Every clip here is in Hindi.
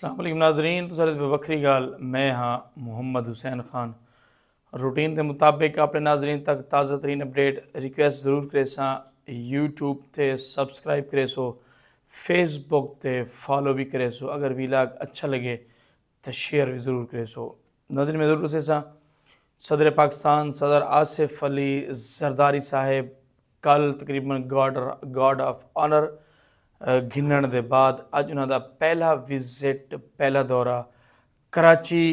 अल्लाम नाजरीन तो सर बखरी गाल मैं हाँ मोहम्मद हुसैन ख़ान रूटीन के मुताबिक अपने नाजरीन तक ताज़ा तरीन अपडेट रिक्वेस्ट जरूर करे सा यूट्यूब से सब्सक्राइब करे सो फेसबुक से फॉलो भी करे सो अगर वीलाग अच्छा लगे तो शेयर भी ज़रूर करे सो नजर में ज़रूर से सदर पाकिस्तान सदर आसिफ अली जरदारी साहेब कल तकरीबन गार्ड गार्ड ऑफ ऑनर घिनण के बाद अज उन्हों पहला विजिट पहला दौरा कराची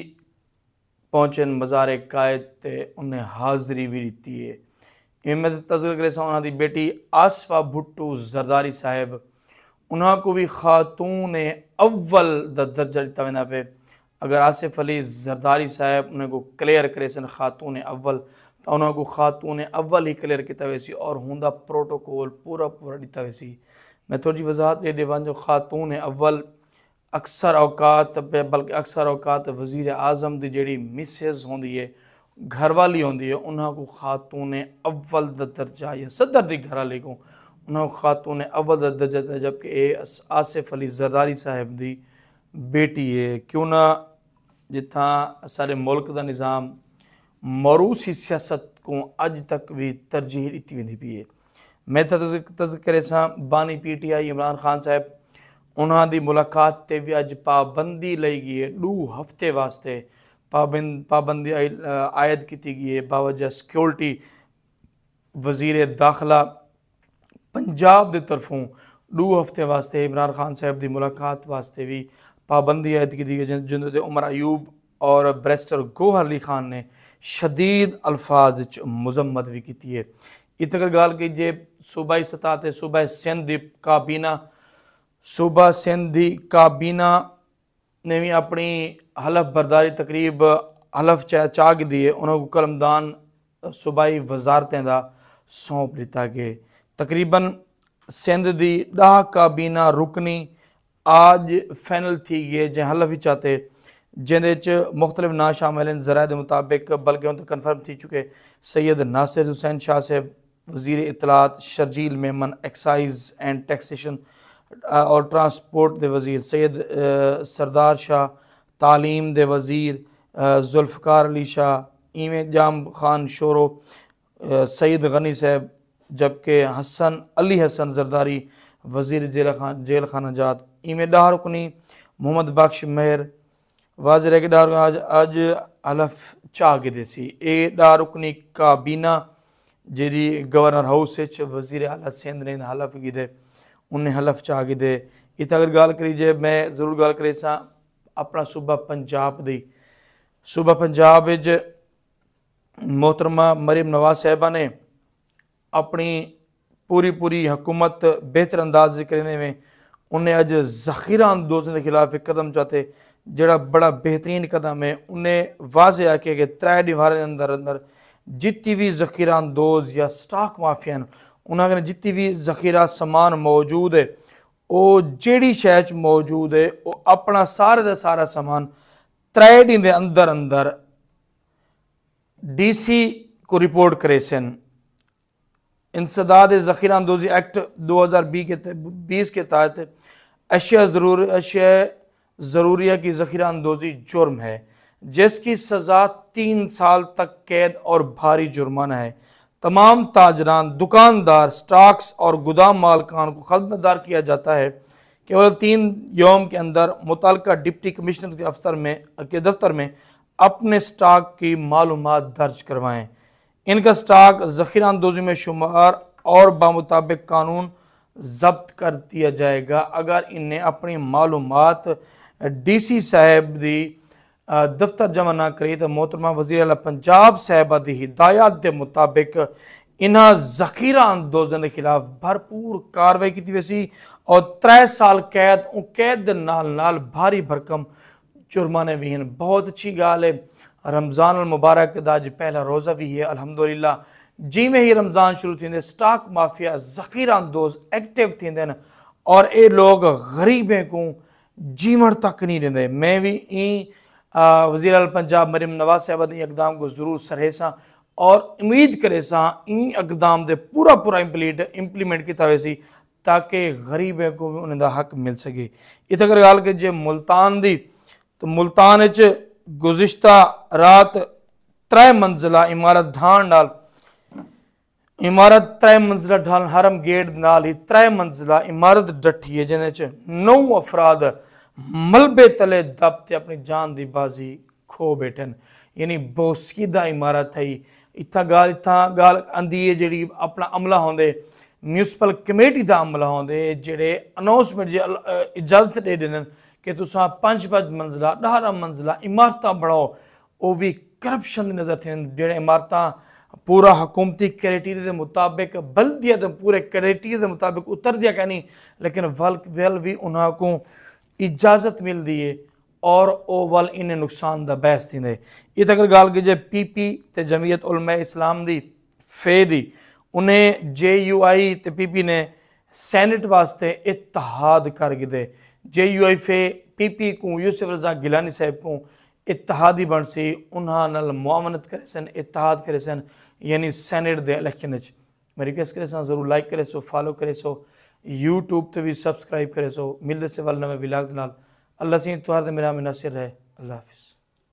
पहुंचे मजारे कायद से उन्हें हाजिरी भी दी है इमें तजर करे सा बेटी आसफा भुट्टू जरदारी साहेब उन्होंने को भी खातून ने अव्वल दर्जा दिता वादा पे अगर आसिफ अली जरदारी साहेब उन्हें को कलेयर करे सन खातून ने अव्वल तो उन्होंने को खातून ने अव्वल ही क्लियर किया और हों प्रोटोकॉल पूरा पूरा दिता वे सी मैं थोड़ी वजाहत ये देवान जो खातून है अव्वल अक्सर औकात बल्कि अक्सर औकात वजीर आज़म की जड़ी मिसेज होंगी है घरवाली होंगी है को खातून अव्वल दर्जा या सदर की घर वाली को उन्होंने खातून अव्वल दर्जा जबकि ये आसिफ अली जरदारी साहब की बेटी है क्यों ना जिथा सारे मुल्क का निज़ाम मरूसी सियासत को अज तक भी तरजीह दी वी पी है मैं तस्करे तो सा बानी P T I Imran Khan साहब उन्होंने मुलाकात से भी अज पाबंदी लई गई है दू हफ्ते वास्ते पाबंद पाबंदी आयद की गई है बावजह सिक्योरिटी वजीर दाखला पंजाब के तरफों दू हफ्ते वास्ते इमरान खान साहब की मुलाकात वास्ते भी पाबंदी आयद की गई है जिन उमर अयूब और ब्रेस्टर गोहर अली खान ने शदीद अल्फाज मुजम्मत भी की है इतकरगाल कीजिए सूबाई सतह से सूबा सिंध काबीना सूबा सिंध काबीना ने भी अपनी हलफ बरदारी तकरीब हलफ चा चाग दिए उन्होंने कलमदान सूबाई वजारतें का सौंप दिता गए तकरीबन सिंध की डाह काबीना रुकनी आज फैनल थी गए ज हलफ ही चाहते जिंद मुख्तलिफ ना शामिल हैं जराए के मुताबिक बल्कि उन तक कन्फर्म थी चुके सैयद नासिर हुसैन शाह साहब वजीर इतलात Sharjeel Memon excise and taxation और ट्रांसपोर्ट के वज़ीर सैद सरदार शाह तालीम दे वज़ीर जुल्फकार अली शाह इवें जाम खान शोरो सैद गनी साहब जबकि हसन अली हसन जरदारी वज़ीर जेल खान जेल खाना जात ईम डाहर रुकनी मोहम्मद बख्श मेहर वाजर के डार आज आज हलफ चाह गए ए डार रुकनी काबीना ಜೆರಿ ಗವರ್ನರ್ वजीर आला सिंध ने इन हलफ गिदे उन्हें हलफ चा गिधे इत अगर गाल करी जे मैं जरूर गाल करी सा अपना सूबा पंजाब दी सूबा पंजाब मोहतरमा मरीम नवाज साहबा ने अपनी पूरी पूरी हुकूमत बेहतर अंदाज करने में उन्हें अज जखीरा अंदोजन के खिलाफ एक कदम चाहते जड़ा बड़ा बेहतरीन कदम है उन्हें वाज आके त्रै दीवार अंदर अंदर जितनी भी जखीरा अंदोज या स्टाक माफिया उन्होंने जितनी भी जखीरा समान मौजूद है वो जड़ी शह मौजूद है वो अपना सारे का सारा समान त्रै दिन के अंदर अंदर डी सी को रिपोर्ट करे सन इंसदाद जखीरा अंदोजी एक्ट बी के बीस के तहत अशिया ज़रूर अशिया ज़रूरिया की जखीरा अंदोजी जुर्म है जिसकी सज़ा तीन साल तक कैद और भारी जुर्माना है तमाम ताजरान दुकानदार स्टॉक्स और गोदाम मालकान को खदमदार किया जाता है केवल तीन योम के अंदर मुतल डिप्टी कमिश्नर के अफसर में के दफ्तर में अपने स्टॉक की मालूम दर्ज करवाएं इनका स्टॉक ज़खीरा अंदोजी में शुमार और बामुताबिक कानून जब्त कर दिया जाएगा अगर इन्हें अपनी मालूम डी सी साहब दी दफ्तर जमा ना करिए तो मोहतरमा वजीर अला पंजाब साहबा की हिदायत के मुताबिक इन जखीरा अंदोजन के खिलाफ भरपूर कार्रवाई की वैसी और त्रै साल कैद कैद के नाल नाल भारी भरकम जुर्माने भी हैं बहुत अच्छी गाल है रमज़ान अल मुबारक का अज पहला रोज़ा भी है अलहमदुल्ला जिमें ही रमज़ान शुरू थे स्टाक माफिया जखीरा अंदोज एक्टिव थे और ये लोग गरीबें को जीवन तक नहीं देंगे मैं भी ई अल पंजाब मरियम नवाज साहब ने इकदाम को ज़रूर सरहेसा और उम्मीद करे सा इन इकदाम के पूरा पूरा इम्पलीट इंप्लीमेंट किया हुए ताकि गरीबों को भी उन्हें हक मिल सके इत अगर गाल कर मुल्तान की तो मुल्तान गुजशत रात त्रै मंजिला इमारत ढाण नाल इमारत त्रै मंजिला ढाण हरम गेट नाल ही त्रै मंजिला इमारत डठी है जिन्हें नौ अफराद ਮਲਬੇ ਤਲੇ ਦੱਬ ਤੇ ਆਪਣੀ ਜਾਨ ਦੀ ਬਾਜ਼ੀ ਖੋ ਬੈਠਣ ਯਾਨੀ ਬੋਸੀਦਾ ਇਮਾਰਤ ਹੈ ਇੱਥਾ ਗਾਲ ਇੱਥਾ ਗਾਲ ਆਂਦੀ ਹੈ ਜਿਹੜੀ ਆਪਣਾ ਅਮਲਾ ਹੁੰਦੇ ਮਿਊਨਿਸਪਲ ਕਮੇਟੀ ਦਾ ਅਮਲਾ ਹੁੰਦੇ ਜਿਹੜੇ ਅਨਾਉਂਸਮੈਂਟ ਜੇ ਇਜਾਜ਼ਤ ਦੇ ਦਿੰਦੇ ਕਿ ਤੁਸੀਂ ਪੰਜ ਪੰਜ ਮੰਜ਼ਲਾ 18 ਮੰਜ਼ਲਾ ਇਮਾਰਤਾਂ ਬਣਾਓ ਉਹ ਵੀ करप्शन की नज़र थे जड़े इमारत पूरा हुकूमती क्राइटेरिया के मुताबिक बल्दिया पूरे क्राइटेरिया के मुताबिक उतर दिया कहनी लेकिन वल वल भी उन्होंने को इजाज़त मिलती है और वल इन नुक़सान दा बहस थींदे ये त गल ॻाल्हि कजे पी पी तो जमीयत उलम इस्लाम की फे दी उन्हें जे यू आई तो पी पी ने सैनिट वास्ते इतिहाद करगिदे जे यू आई फे पी पी को यूसुफ रजा गिलानी साहब को इतिहादी बन सी उन्होंने मुआवनत करे सन इतहाद करे सन यानी सैनिट के इलेक्शन मेरी रिक्वेस्ट करे सर ज़रूर लाइक करे सो फॉलो करे सो यूट्यूब से भी सब्सक्राइब करे सो मिलते से नवे विलाग अल्लाह सिंह त्यौहार मेरा मुनासर है अल्लाह हाफिज़